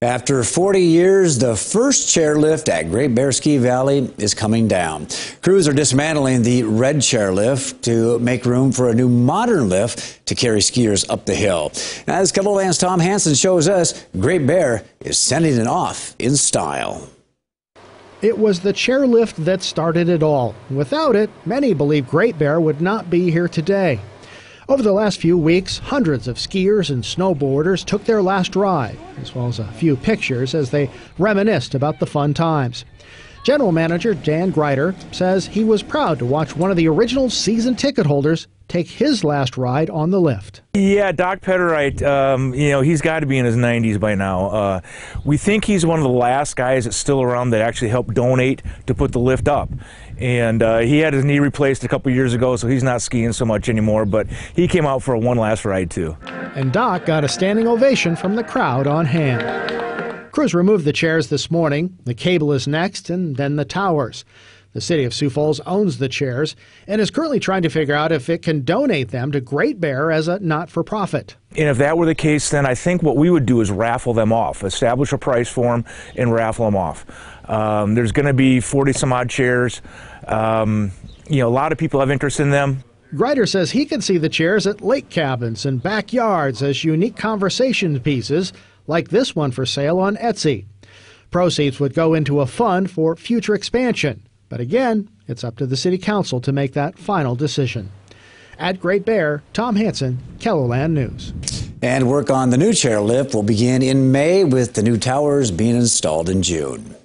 After 40 years, the first chairlift at Great Bear Ski Valley is coming down. Crews are dismantling the red chairlift to make room for a new modern lift to carry skiers up the hill. As Kettleland's Tom Hansen shows us, Great Bear is sending it off in style. It was the chairlift that started it all. Without it, many believe Great Bear would not be here today. Over the last few weeks, hundreds of skiers and snowboarders took their last ride, as well as a few pictures as they reminisced about the fun times. General Manager Dan Greider says he was proud to watch one of the original season ticket holders take his last ride on the lift. Yeah, Doc Petterite, um, you know, he's got to be in his 90s by now. Uh, we think he's one of the last guys that's still around that actually helped donate to put the lift up. And uh, he had his knee replaced a couple years ago, so he's not skiing so much anymore, but he came out for a one last ride, too. And Doc got a standing ovation from the crowd on hand. Crews removed the chairs this morning. The cable is next, and then the towers. The city of Sioux Falls owns the chairs and is currently trying to figure out if it can donate them to Great Bear as a not for profit. And if that were the case, then I think what we would do is raffle them off, establish a price for them, and raffle them off. Um, there's going to be 40 some odd chairs. Um, you know, a lot of people have interest in them. Greider says he can see the chairs at lake cabins and backyards as unique conversation pieces like this one for sale on Etsy. Proceeds would go into a fund for future expansion, but again, it's up to the City Council to make that final decision. At Great Bear, Tom Hanson, Kelloland News. And work on the new chairlift will begin in May with the new towers being installed in June.